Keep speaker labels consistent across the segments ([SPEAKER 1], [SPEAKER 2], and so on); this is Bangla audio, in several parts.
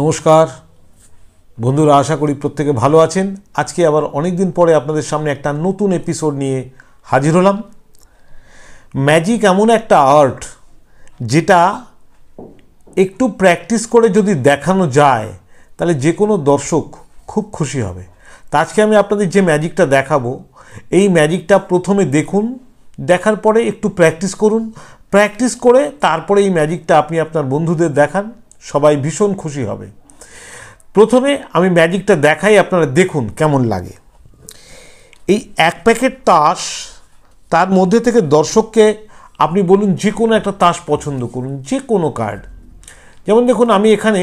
[SPEAKER 1] নমস্কার বন্ধুরা আশা করি প্রত্যেকে ভালো আছেন আজকে আবার অনেক দিন পরে আপনাদের সামনে একটা নতুন এপিসোড নিয়ে হাজির হলাম ম্যাজিক এমন একটা আর্ট যেটা একটু প্র্যাকটিস করে যদি দেখানো যায় তাহলে যে কোনো দর্শক খুব খুশি হবে তা আজকে আমি আপনাদের যে ম্যাজিকটা দেখাবো এই ম্যাজিকটা প্রথমে দেখুন দেখার পরে একটু প্র্যাকটিস করুন প্র্যাকটিস করে তারপরে এই ম্যাজিকটা আপনি আপনার বন্ধুদের দেখান সবাই ভীষণ খুশি হবে প্রথমে আমি ম্যাজিকটা দেখাই আপনারা দেখুন কেমন লাগে এই এক প্যাকেট তাস তার মধ্যে থেকে দর্শককে আপনি বলুন যে কোনো একটা তাস পছন্দ করুন যে কোনো কার্ড যেমন দেখুন আমি এখানে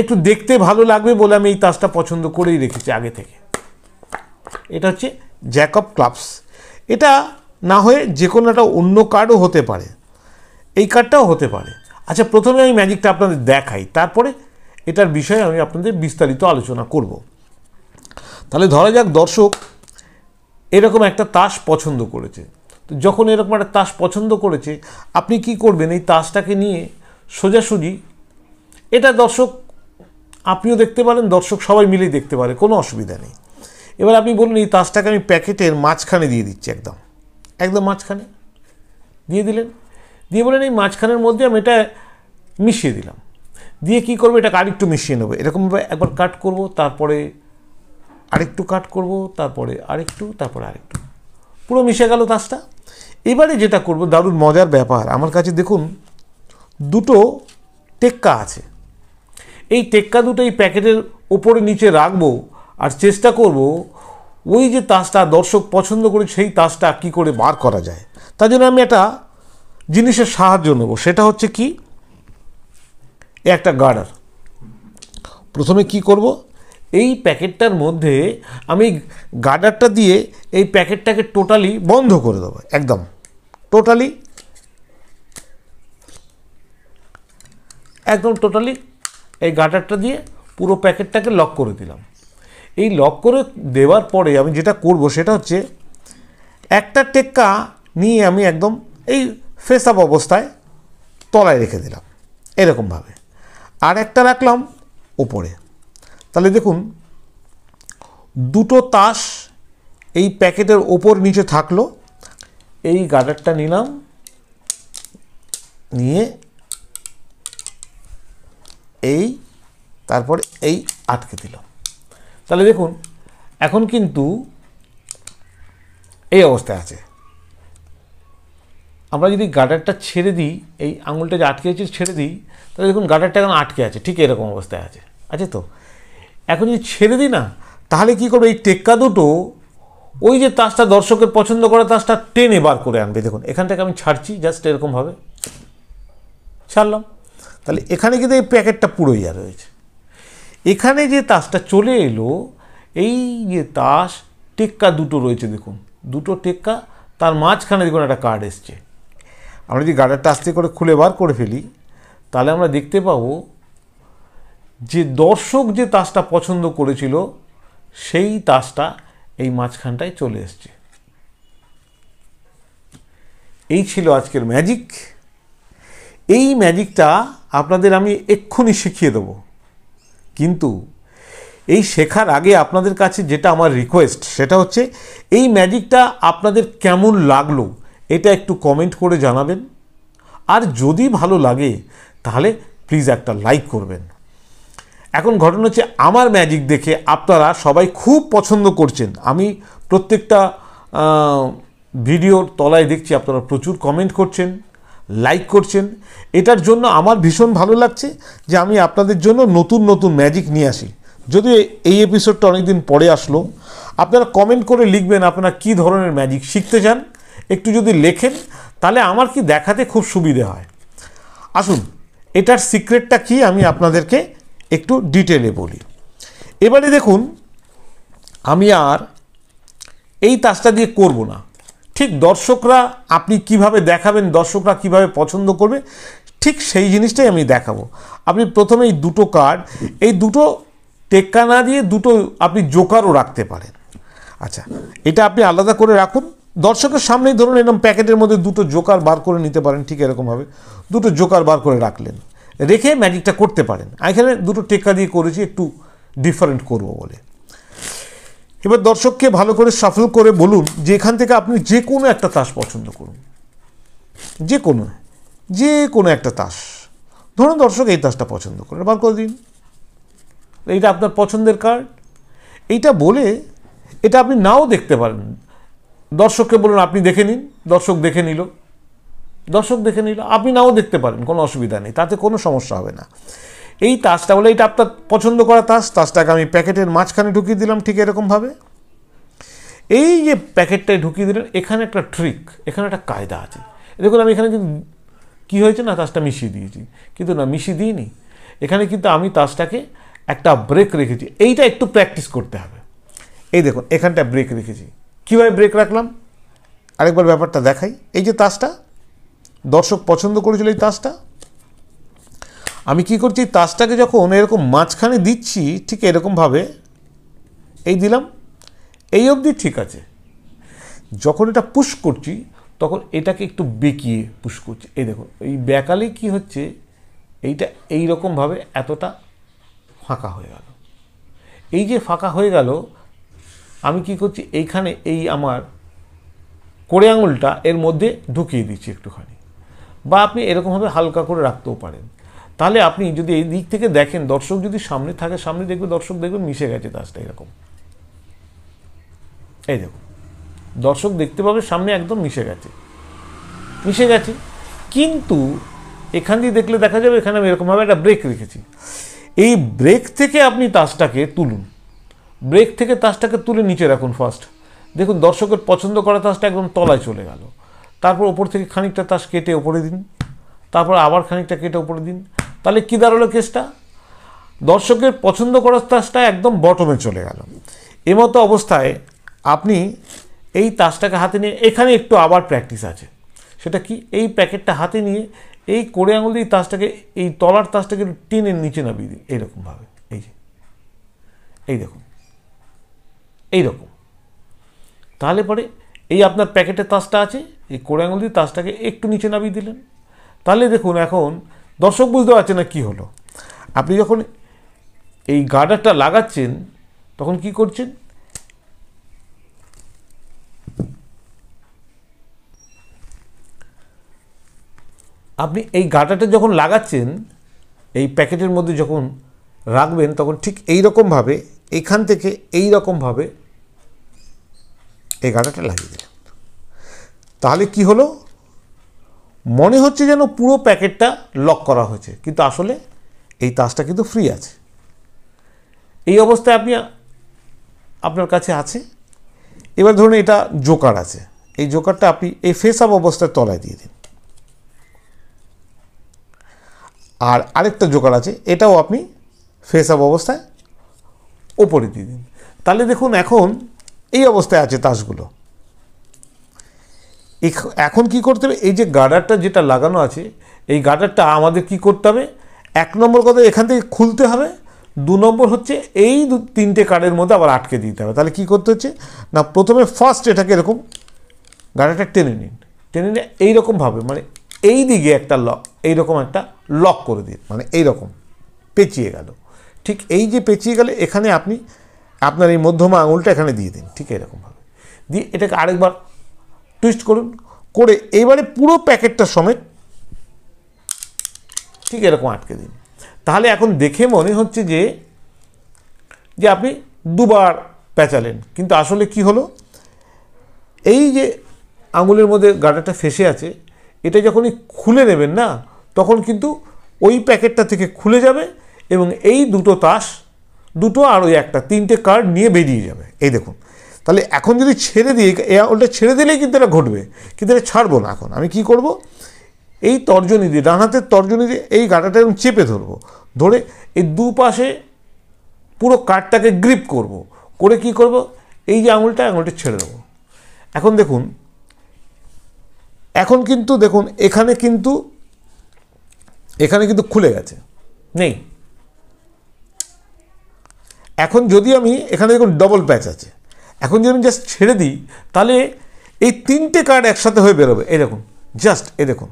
[SPEAKER 1] একটু দেখতে ভালো লাগবে বলে আমি এই তাসটা পছন্দ করেই রেখেছি আগে থেকে এটা হচ্ছে জ্যাকব ক্লাবস এটা না হয়ে যে কোনো একটা অন্য কার্ডও হতে পারে এই কার্ডটাও হতে পারে আচ্ছা প্রথমে আমি ম্যাজিকটা আপনাদের দেখাই তারপরে এটার বিষয়ে আমি আপনাদের বিস্তারিত আলোচনা করব তাহলে ধরা যাক দর্শক এরকম একটা তাস পছন্দ করেছে তো যখন এরকম একটা তাস পছন্দ করেছে আপনি কি করবেন এই তাসটাকে নিয়ে সোজাসুজি এটা দর্শক আপনিও দেখতে পারেন দর্শক সবাই মিলেই দেখতে পারে কোনো অসুবিধা নেই এবার আপনি বলুন এই তাসটাকে আমি প্যাকেটের মাঝখানে দিয়ে দিচ্ছি একদম একদম মাঝখানে দিয়ে দিলেন দিয়ে বলেন এই মাঝখানের মধ্যে আমি এটা মিশিয়ে দিলাম দিয়ে কি করবো এটাকে আরেকটু মিশিয়ে নেবো এরকমভাবে একবার কাট করব তারপরে আরেকটু কাট করব তারপরে আরেকটু তারপরে আরেকটু পুরো মিশে গেল তাসটা এবারে যেটা করব দারুণ মজার ব্যাপার আমার কাছে দেখুন দুটো টেক্কা আছে এই টেক্কা দুটো এই প্যাকেটের ওপরে নিচে রাখবো আর চেষ্টা করব ওই যে তাসটা দর্শক পছন্দ করে সেই তাসটা কি করে বার করা যায় তার জন্য আমি একটা জিনিসের সাহায্য নেব সেটা হচ্ছে কি একটা গার্ডার প্রথমে কি করব এই প্যাকেটটার মধ্যে আমি গার্ডারটা দিয়ে এই প্যাকেটটাকে টোটালি বন্ধ করে দেবো একদম টোটালি একদম টোটালি এই গার্ডারটা দিয়ে পুরো প্যাকেটটাকে লক করে দিলাম এই লক করে দেওয়ার পরে আমি যেটা করব সেটা হচ্ছে একটা টেক্কা নিয়ে আমি একদম এই ফেস আপ অবস্থায় তলায় রেখে দিলাম এরকমভাবে আর একটা রাখলাম ওপরে তাহলে দেখুন দুটো তাস এই প্যাকেটের ওপর নিচে থাকলো এই গার্ডারটা নিলাম নিয়ে এই তারপর এই আটকে দিলাম তাহলে দেখুন এখন কিন্তু এই অবস্থায় আছে আমরা যদি গার্ডারটা ছেড়ে দিই এই আঙুলটা যে আটকে আছে ছেড়ে দিই তাহলে দেখুন গার্ডারটা এখন আটকে আছে ঠিক এরকম অবস্থায় আছে আছে তো এখন যদি ছেড়ে দিই না তাহলে কী করবে এই টেক্কা দুটো ওই যে তাসটা দর্শকের পছন্দ করা তাসটা টেনে বার করে আনবে দেখুন এখান থেকে আমি ছাড়ছি জাস্ট এরকমভাবে ছাড়লাম তাহলে এখানে কিন্তু এই প্যাকেটটা পুরো ইয়া রয়েছে এখানে যে তাসটা চলে এলো এই যে তাস টেক্কা দুটো রয়েছে দেখুন দুটো টেক্কা তার মাঝখানে দেখুন একটা কার্ড এসছে আমরা যদি গাড়িটা আস্তে করে খুলে বার করে ফেলি তাহলে আমরা দেখতে পাবো যে দর্শক যে তাসটা পছন্দ করেছিল সেই তাসটা এই মাঝখানটায় চলে এসছে এই ছিল আজকের ম্যাজিক এই ম্যাজিকটা আপনাদের আমি এক্ষুনি শিখিয়ে দেব কিন্তু এই শেখার আগে আপনাদের কাছে যেটা আমার রিকোয়েস্ট সেটা হচ্ছে এই ম্যাজিকটা আপনাদের কেমন লাগলো এটা একটু কমেন্ট করে জানাবেন আর যদি ভালো লাগে তাহলে প্লিজ একটা লাইক করবেন এখন ঘটনা হচ্ছে আমার ম্যাজিক দেখে আপনারা সবাই খুব পছন্দ করছেন আমি প্রত্যেকটা ভিডিওর তলায় দেখছি আপনারা প্রচুর কমেন্ট করছেন লাইক করছেন এটার জন্য আমার ভীষণ ভালো লাগছে যে আমি আপনাদের জন্য নতুন নতুন ম্যাজিক নিয়ে আসি যদি এই এপিসোডটা অনেকদিন পরে আসলো আপনারা কমেন্ট করে লিখবেন আপনারা কি ধরনের ম্যাজিক শিখতে চান একটু যদি লেখেন তাহলে আমার কি দেখাতে খুব সুবিধে হয় আসুন এটার সিক্রেটটা কি আমি আপনাদেরকে একটু ডিটেলে বলি এবারে দেখুন আমি আর এই তাসটা দিয়ে করব না ঠিক দর্শকরা আপনি কিভাবে দেখাবেন দর্শকরা কিভাবে পছন্দ করবে ঠিক সেই জিনিসটাই আমি দেখাবো আপনি প্রথমে এই দুটো কার্ড এই দুটো টেক্কা না দিয়ে দুটো আপনি জোকারও রাখতে পারেন আচ্ছা এটা আপনি আলাদা করে রাখুন দর্শকের সামনেই ধরুন এরকম প্যাকেটের মধ্যে দুটো জোকার বার করে নিতে পারেন ঠিক এরকমভাবে দুটো জোকার বার করে রাখলেন রেখে ম্যাজিকটা করতে পারেন এখানে দুটো টেক্কা দিয়ে করেছি একটু ডিফারেন্ট করব বলে এবার দর্শককে ভালো করে সাফল করে বলুন যে এখান থেকে আপনি যে কোনো একটা তাস পছন্দ করুন যে কোনো যে কোনো একটা তাস ধরুন দর্শক এই তাসটা পছন্দ করে বার করে দিন এইটা আপনার পছন্দের কার্ড এইটা বলে এটা আপনি নাও দেখতে পারেন দর্শককে বলুন আপনি দেখে নিন দর্শক দেখে নিল দর্শক দেখে নিল আপনি নাও দেখতে পারেন কোনো অসুবিধা নেই তাতে কোনো সমস্যা হবে না এই তাসটা বলে এটা আপনার পছন্দ করা তাস তাসটাকে আমি প্যাকেটের মাঝখানে ঢুকিয়ে দিলাম ঠিক এরকমভাবে এই যে প্যাকেটটায় ঢুকিয়ে দিলেন এখানে একটা ট্রিক এখানে একটা কায়দা আছে দেখুন আমি এখানে কিন্তু কী হয়েছে না তাসটা মিশিয়ে দিয়েছি কিন্তু না মিশিয়ে দিইনি এখানে কিন্তু আমি তাসটাকে একটা ব্রেক রেখেছি এইটা একটু প্র্যাকটিস করতে হবে এই দেখুন এখানটা ব্রেক রেখেছি কীভাবে ব্রেক রাখলাম আরেকবার ব্যাপারটা দেখাই এই যে তাসটা দর্শক পছন্দ করেছিল এই তাসটা আমি কি করছি তাসটাকে যখন এরকম মাঝখানে দিচ্ছি ঠিক এরকমভাবে এই দিলাম এই অবধি ঠিক আছে যখন এটা পুশ করছি তখন এটাকে একটু বেঁকিয়ে পুশ করছি এই দেখুন এই বেকালে কি হচ্ছে এইটা এই রকমভাবে এতটা ফাঁকা হয়ে গেল এই যে ফাঁকা হয়ে গেল আমি কি করছি এইখানে এই আমার কোড়ে আঙুলটা এর মধ্যে ঢুকিয়ে দিচ্ছি একটুখানি বা আপনি এরকমভাবে হালকা করে রাখতেও পারেন তাহলে আপনি যদি এই দিক থেকে দেখেন দর্শক যদি সামনে থাকে সামনে দেখবে দর্শক দেখবে মিশে গেছে তাজটা এরকম এই দেখুন দর্শক দেখতে পাবে সামনে একদম মিশে গেছে মিশে গেছে কিন্তু এখান দিয়ে দেখলে দেখা যাবে এখানে আমি এরকমভাবে একটা ব্রেক রেখেছি এই ব্রেক থেকে আপনি তাসটাকে তুলুন ব্রেক থেকে তাসটাকে তুলে নিচে রাখুন ফার্স্ট দেখুন দর্শকের পছন্দ করা তাসটা একদম তলায় চলে গেল তারপর ওপর থেকে খানিকটা তাস কেটে ওপরে দিন তারপর আবার খানিকটা কেটে ওপরে দিন তাহলে কী দাঁড়ালো কেসটা দর্শকের পছন্দ করার তাসটা একদম বটমে চলে গেল এমতো অবস্থায় আপনি এই তাসটাকে হাতে নিয়ে এখানে একটু আবার প্র্যাকটিস আছে সেটা কি এই প্যাকেটটা হাতে নিয়ে এই কোড়ে আঙুল দিয়ে তাসটাকে এই তলার তাসটাকে টিনের নিচে নামিয়ে দিন এইরকমভাবে এই যে এই দেখুন এই রকম তাহলে পরে এই আপনার প্যাকেটের তাসটা আছে এই কোড়ে আঙুল দিয়ে তাসটাকে একটু নিচে নামিয়ে দিলেন তাহলে দেখুন এখন দর্শক বুঝতে পারছে না কি হলো আপনি যখন এই গার্ডারটা লাগাচ্ছেন তখন কি করছেন আপনি এই গাটাটা যখন লাগাচ্ছেন এই প্যাকেটের মধ্যে যখন রাখবেন তখন ঠিক এই রকমভাবে এইখান থেকে এই রকমভাবে এই লাগিয়ে দিলাম তাহলে কি হলো মনে হচ্ছে যেন পুরো প্যাকেটটা লক করা হয়েছে কিন্তু আসলে এই তাসটা কিন্তু ফ্রি আছে এই অবস্থায় আপনি আপনার কাছে আছে এবার ধরুন এটা জোকার আছে এই জোকারটা আপনি এই ফেস আপ অবস্থায় তলায় দিয়ে দিন আর আরেকটা জোকার আছে এটাও আপনি ফেস আপ অবস্থায় ওপরে দিয়ে দিন তাহলে দেখুন এখন এই অবস্থায় আছে তাসগুলো এখন কি করতে হবে এই যে গার্ডারটা যেটা লাগানো আছে এই গার্ডারটা আমাদের কি করতে হবে এক নম্বর কথা এখান থেকে খুলতে হবে দু নম্বর হচ্ছে এই দু তিনটে কার্ডের মধ্যে আবার আটকে দিতে হবে তাহলে কি করতে হচ্ছে না প্রথমে ফার্স্ট এটাকে এরকম গাড়িটা টেনে নিন টেনে নিয়ে এইরকমভাবে মানে এই দিকে একটা লক এইরকম একটা লক করে দিন মানে এইরকম পেঁচিয়ে গেল ঠিক এই যে পেঁচিয়ে গেলে এখানে আপনি আপনার এই মধ্যমা আঙুলটা এখানে দিয়ে দিন ঠিক এরকমভাবে দিয়ে এটাকে আরেকবার টুইস্ট করুন করে এইবারে পুরো প্যাকেটটা সমেত ঠিক এরকম আটকে দিন তাহলে এখন দেখে মনে হচ্ছে যে যে আপনি দুবার প্যাঁচালেন কিন্তু আসলে কি হলো এই যে আঙুলের মধ্যে গাড়াটা ফেসে আছে এটা যখনই খুলে নেবেন না তখন কিন্তু ওই প্যাকেটটা থেকে খুলে যাবে এবং এই দুটো তাস দুটো আর ওই একটা তিনটে কার্ড নিয়ে বেরিয়ে যাবে এই দেখুন তাহলে এখন যদি ছেড়ে দিই ওটা ছেড়ে দিলেই কিন্তু এটা ঘটবে কিন্তু এটা ছাড়বো না এখন আমি কি করব এই তর্জনী দিয়ে ডান হাতের তর্জনী দিয়ে এই গাটাটা এরকম চেপে ধরবো ধরে এই দুপাশে পুরো কাঠটাকে গ্রিপ করব। করে কি করব এই যে আঙুলটা আঙুলটা ছেড়ে দেবো এখন দেখুন এখন কিন্তু দেখুন এখানে কিন্তু এখানে কিন্তু খুলে গেছে নেই এখন যদি আমি এখানে দেখুন ডবল প্যাচ আছে এখন যদি আমি জাস্ট ছেড়ে দিই তাহলে এই তিনটে কার্ড একসাথে হয়ে বেরোবে এরকম জাস্ট এ দেখুন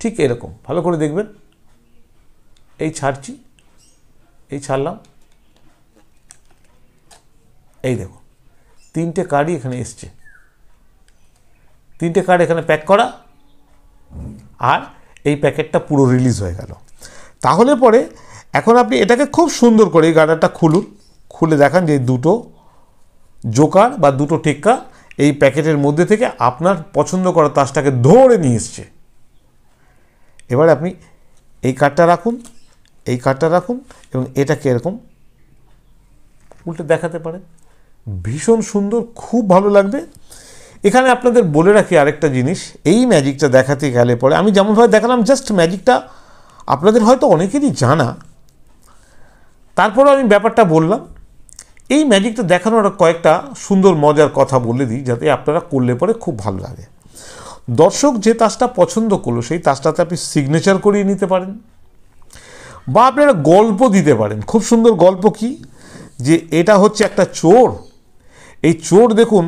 [SPEAKER 1] ঠিক এরকম ভালো করে দেখবেন এই ছাড়ছি এই ছাড়লাম এই দেখো তিনটে কার্ডই এখানে এসছে তিনটে কার্ড এখানে প্যাক করা আর এই প্যাকেটটা পুরো রিলিজ হয়ে গেল তাহলে পরে এখন আপনি এটাকে খুব সুন্দর করে এই গার্ডারটা খুলুন খুলে দেখান যে দুটো জোকার বা দুটো টিক্কা এই প্যাকেটের মধ্যে থেকে আপনার পছন্দ করা তাসটাকে ধরে নিয়ে এসছে এবার আপনি এই কাঠটা রাখুন এই কাঠটা রাখুন এবং এটাকে এরকম উল্টে দেখাতে পারেন ভীষণ সুন্দর খুব ভালো লাগবে এখানে আপনাদের বলে রাখি আরেকটা জিনিস এই ম্যাজিকটা দেখাতে গেলে পরে আমি যেমনভাবে দেখালাম জাস্ট ম্যাজিকটা আপনাদের হয়তো অনেকেরই জানা তারপরে আমি ব্যাপারটা বললাম এই ম্যাজিকটা দেখানোর কয়েকটা সুন্দর মজার কথা বলে দিই যাতে আপনারা করলে পরে খুব ভালো লাগে দর্শক যে তাসটা পছন্দ করলো সেই তাসটাতে আপনি সিগনেচার করিয়ে নিতে পারেন বা আপনারা গল্প দিতে পারেন খুব সুন্দর গল্প কি যে এটা হচ্ছে একটা চোর এই চোর দেখুন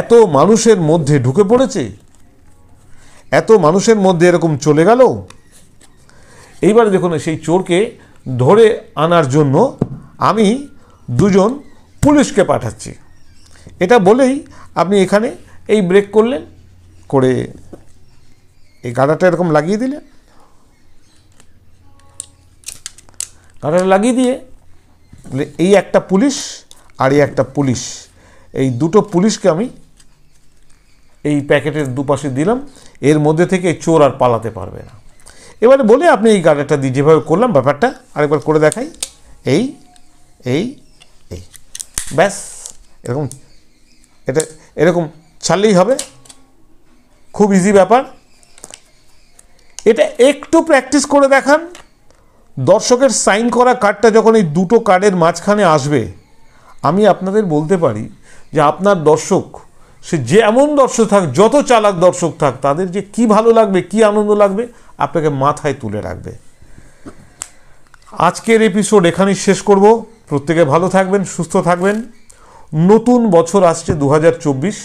[SPEAKER 1] এত মানুষের মধ্যে ঢুকে পড়েছে এত মানুষের মধ্যে এরকম চলে গেল এইবার দেখুন সেই চোরকে ধরে আনার জন্য আমি দুজন পুলিশকে পাঠাচ্ছি এটা বলেই আপনি এখানে এই ব্রেক করলেন করে এই গাঁদাটা এরকম লাগিয়ে দিলেন গাঁদাটা লাগিয়ে দিয়ে এই একটা পুলিশ আর এই একটা পুলিশ এই দুটো পুলিশকে আমি এই প্যাকেটের দুপাশে দিলাম এর মধ্যে থেকে চোর আর পালাতে পারবে না এবারে বলে আপনি এই গার্ডারটা দিয়ে যেভাবে করলাম ব্যাপারটা আরেকবার করে দেখাই এই এই এই ব্যাস এরকম এটা এরকম ছাড়লেই হবে খুব ইজি ব্যাপার এটা একটু প্র্যাকটিস করে দেখান দর্শকের সাইন করা কার্ডটা যখন এই দুটো কার্ডের মাঝখানে আসবে আমি আপনাদের বলতে পারি যে আপনার দর্শক সে যে এমন দর্শক থাক যত চালাক দর্শক থাক তাদের যে কি ভালো লাগবে কি আনন্দ লাগবে আপনাকে মাথায় তুলে রাখবে আজকের এপিসোড এখানেই শেষ করব প্রত্যেকে ভালো থাকবেন সুস্থ থাকবেন নতুন বছর আসছে দু হাজার চব্বিশ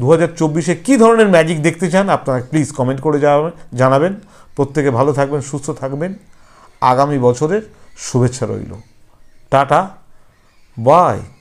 [SPEAKER 1] দু হাজার চব্বিশে কী ধরনের ম্যাজিক দেখতে চান আপনারা প্লিজ কমেন্ট করে জানাবেন প্রত্যেকে ভালো থাকবেন সুস্থ থাকবেন আগামী বছরের শুভেচ্ছা রইল টাটা বাই